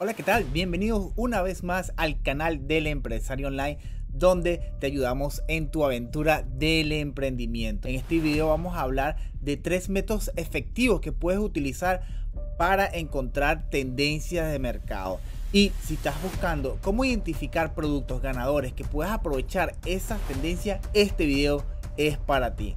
Hola, ¿qué tal? Bienvenidos una vez más al canal del empresario online donde te ayudamos en tu aventura del emprendimiento. En este video vamos a hablar de tres métodos efectivos que puedes utilizar para encontrar tendencias de mercado. Y si estás buscando cómo identificar productos ganadores que puedas aprovechar esas tendencias, este video es para ti.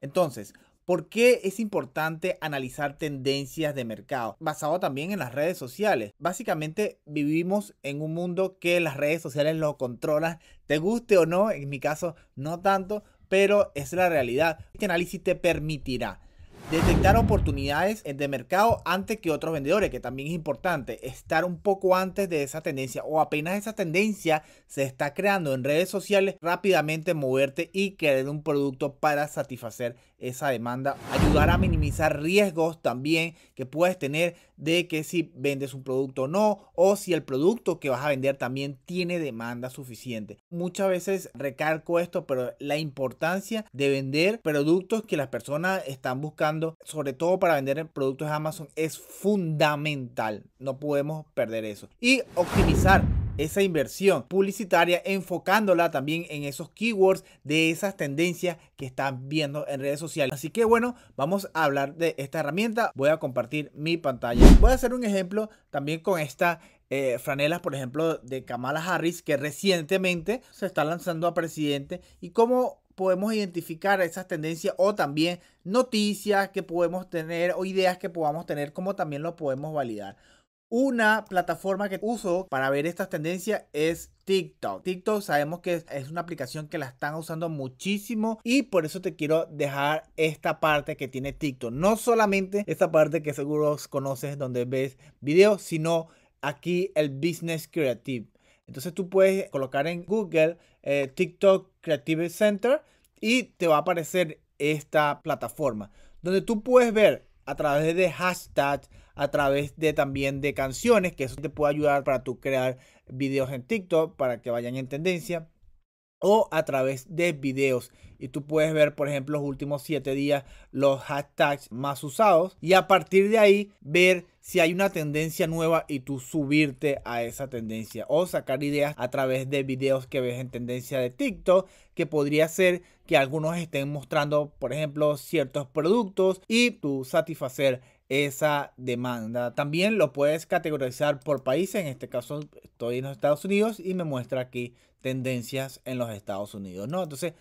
Entonces, ¿Por qué es importante analizar tendencias de mercado? Basado también en las redes sociales. Básicamente vivimos en un mundo que las redes sociales lo controlan, te guste o no, en mi caso no tanto, pero es la realidad. Este análisis te permitirá detectar oportunidades de mercado antes que otros vendedores, que también es importante estar un poco antes de esa tendencia o apenas esa tendencia se está creando en redes sociales, rápidamente moverte y crear un producto para satisfacer esa demanda, ayudará a minimizar riesgos también que puedes tener de que si vendes un producto o no, o si el producto que vas a vender también tiene demanda suficiente. Muchas veces recalco esto, pero la importancia de vender productos que las personas están buscando, sobre todo para vender productos de Amazon, es fundamental. No podemos perder eso. Y optimizar esa inversión publicitaria enfocándola también en esos keywords de esas tendencias que están viendo en redes sociales. Así que bueno, vamos a hablar de esta herramienta. Voy a compartir mi pantalla. Voy a hacer un ejemplo también con esta franela, eh, franelas, por ejemplo, de Kamala Harris, que recientemente se está lanzando a presidente, y cómo podemos identificar esas tendencias o también noticias que podemos tener o ideas que podamos tener, cómo también lo podemos validar. Una plataforma que uso para ver estas tendencias es TikTok. TikTok sabemos que es una aplicación que la están usando muchísimo y por eso te quiero dejar esta parte que tiene TikTok. No solamente esta parte que seguro conoces donde ves videos, sino aquí el Business Creative. Entonces tú puedes colocar en Google eh, TikTok Creative Center y te va a aparecer esta plataforma donde tú puedes ver a través de hashtags, a través de también de canciones, que eso te puede ayudar para tú crear videos en TikTok, para que vayan en tendencia o a través de videos. Y tú puedes ver, por ejemplo, los últimos 7 días, los hashtags más usados. Y a partir de ahí, ver si hay una tendencia nueva y tú subirte a esa tendencia. O sacar ideas a través de videos que ves en tendencia de TikTok. Que podría ser que algunos estén mostrando, por ejemplo, ciertos productos y tú satisfacer esa demanda. También lo puedes categorizar por países. En este caso estoy en los Estados Unidos y me muestra aquí tendencias en los Estados Unidos, ¿no? Entonces,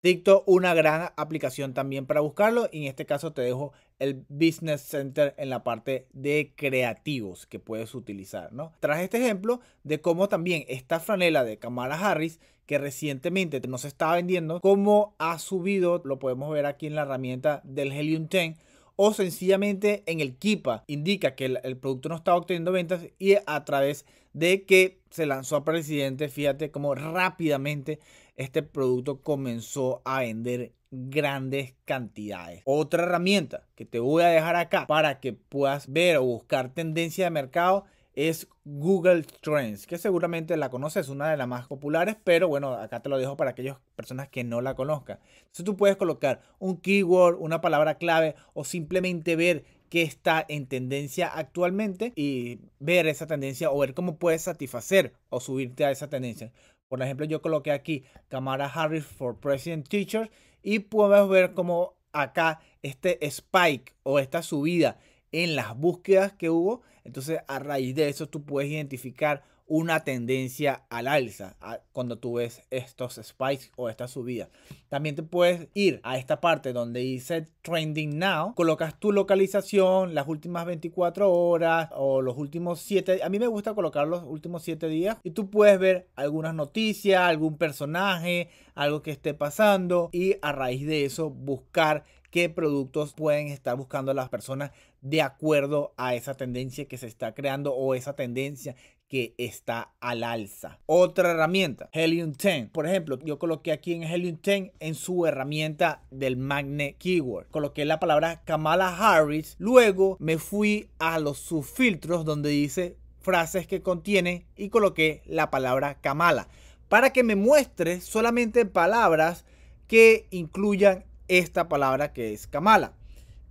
TikTok, una gran aplicación también para buscarlo. Y en este caso te dejo el Business Center en la parte de creativos que puedes utilizar, ¿no? tras este ejemplo de cómo también esta franela de Kamala Harris, que recientemente Nos está estaba vendiendo, cómo ha subido, lo podemos ver aquí en la herramienta del Helium 10, o sencillamente en el Kipa indica que el, el producto no está obteniendo ventas y a través de que se lanzó a presidente, fíjate cómo rápidamente este producto comenzó a vender grandes cantidades. Otra herramienta que te voy a dejar acá para que puedas ver o buscar tendencia de mercado es Google Trends, que seguramente la conoces, una de las más populares, pero bueno, acá te lo dejo para aquellas personas que no la conozcan. Entonces tú puedes colocar un keyword, una palabra clave o simplemente ver que está en tendencia actualmente y ver esa tendencia o ver cómo puedes satisfacer o subirte a esa tendencia. Por ejemplo, yo coloqué aquí Camara Harris for President Teacher y puedes ver cómo acá este spike o esta subida en las búsquedas que hubo. Entonces, a raíz de eso, tú puedes identificar una tendencia al alza cuando tú ves estos spikes o estas subidas. También te puedes ir a esta parte donde dice Trending Now, colocas tu localización, las últimas 24 horas o los últimos 7, a mí me gusta colocar los últimos 7 días y tú puedes ver algunas noticias, algún personaje, algo que esté pasando y a raíz de eso buscar qué productos pueden estar buscando las personas de acuerdo a esa tendencia que se está creando o esa tendencia que está al alza. Otra herramienta, Helium 10. Por ejemplo, yo coloqué aquí en Helium 10 en su herramienta del Magnet Keyword. Coloqué la palabra Kamala Harris. Luego me fui a los subfiltros donde dice frases que contiene y coloqué la palabra Kamala para que me muestre solamente palabras que incluyan esta palabra que es Kamala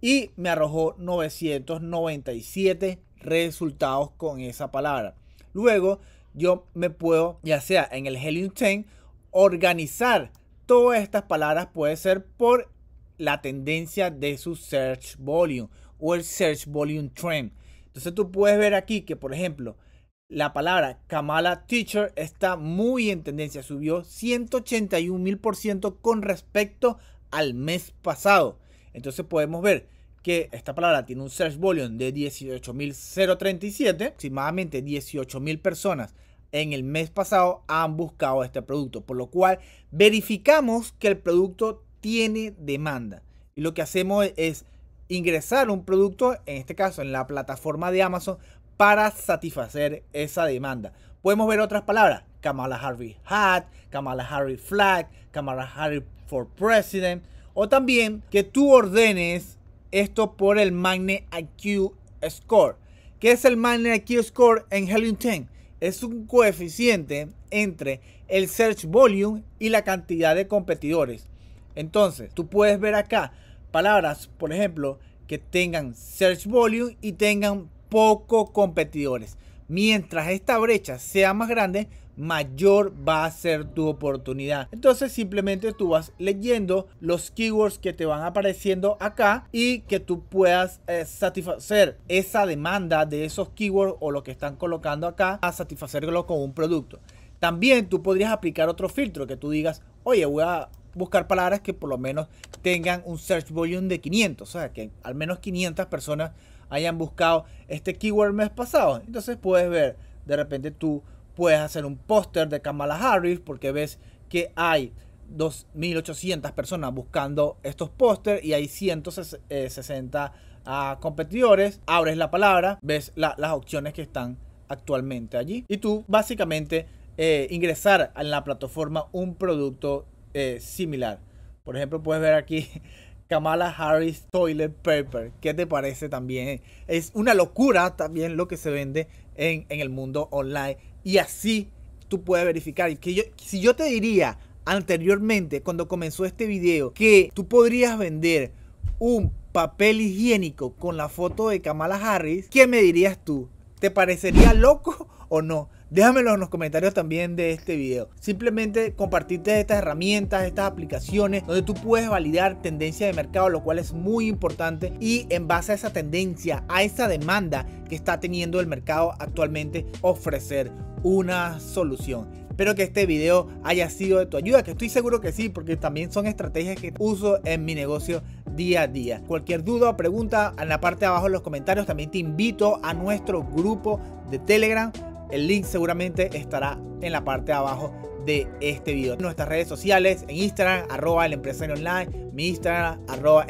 y me arrojó 997 resultados con esa palabra. Luego yo me puedo, ya sea en el Helium 10, organizar todas estas palabras puede ser por la tendencia de su search volume o el search volume trend. Entonces tú puedes ver aquí que, por ejemplo, la palabra Kamala Teacher está muy en tendencia, subió 181 mil por ciento con respecto al mes pasado. Entonces podemos ver que esta palabra tiene un search volume de 18.037, aproximadamente 18.000 personas en el mes pasado han buscado este producto, por lo cual verificamos que el producto tiene demanda. Y lo que hacemos es ingresar un producto, en este caso en la plataforma de Amazon, para satisfacer esa demanda. Podemos ver otras palabras, Kamala Harris Hat, Kamala Harris Flag, Kamala Harris for President, o también que tú ordenes esto por el Magnet IQ Score. que es el Magnet IQ Score en Helium 10? Es un coeficiente entre el search volume y la cantidad de competidores. Entonces, tú puedes ver acá palabras, por ejemplo, que tengan search volume y tengan poco competidores. Mientras esta brecha sea más grande, mayor va a ser tu oportunidad. Entonces simplemente tú vas leyendo los keywords que te van apareciendo acá y que tú puedas eh, satisfacer esa demanda de esos keywords o lo que están colocando acá a satisfacerlo con un producto. También tú podrías aplicar otro filtro que tú digas, oye, voy a buscar palabras que por lo menos tengan un search volume de 500, o sea, que al menos 500 personas hayan buscado este keyword el mes pasado. Entonces puedes ver de repente tú Puedes hacer un póster de Kamala Harris porque ves que hay 2.800 personas buscando estos pósters y hay 160 eh, ah, competidores. Abres la palabra, ves las opciones que están actualmente allí y tú básicamente eh, ingresar en la plataforma un producto eh, similar. Por ejemplo, puedes ver aquí Kamala Harris Toilet Paper. ¿Qué te parece también? Es una locura también lo que se vende en el mundo online y así tú puedes verificar. Que yo, si yo te diría anteriormente, cuando comenzó este video, que tú podrías vender un papel higiénico con la foto de Kamala Harris, ¿qué me dirías tú? ¿Te parecería loco o no? Déjamelo en los comentarios también de este video. Simplemente compartirte estas herramientas, estas aplicaciones donde tú puedes validar tendencia de mercado, lo cual es muy importante. Y en base a esa tendencia, a esa demanda que está teniendo el mercado actualmente, ofrecer una solución. Espero que este video haya sido de tu ayuda, que estoy seguro que sí, porque también son estrategias que uso en mi negocio día a día. Cualquier duda o pregunta en la parte de abajo en los comentarios, también te invito a nuestro grupo de Telegram. El link seguramente estará en la parte de abajo de este video. nuestras redes sociales, en Instagram, arroba el empresario online, mi Instagram, arroba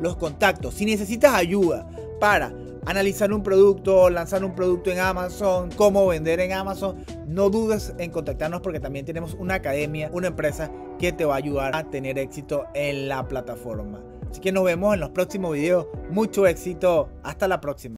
los contactos. Si necesitas ayuda para analizar un producto, lanzar un producto en Amazon, cómo vender en Amazon, no dudes en contactarnos porque también tenemos una academia, una empresa que te va a ayudar a tener éxito en la plataforma. Así que nos vemos en los próximos videos. Mucho éxito. Hasta la próxima.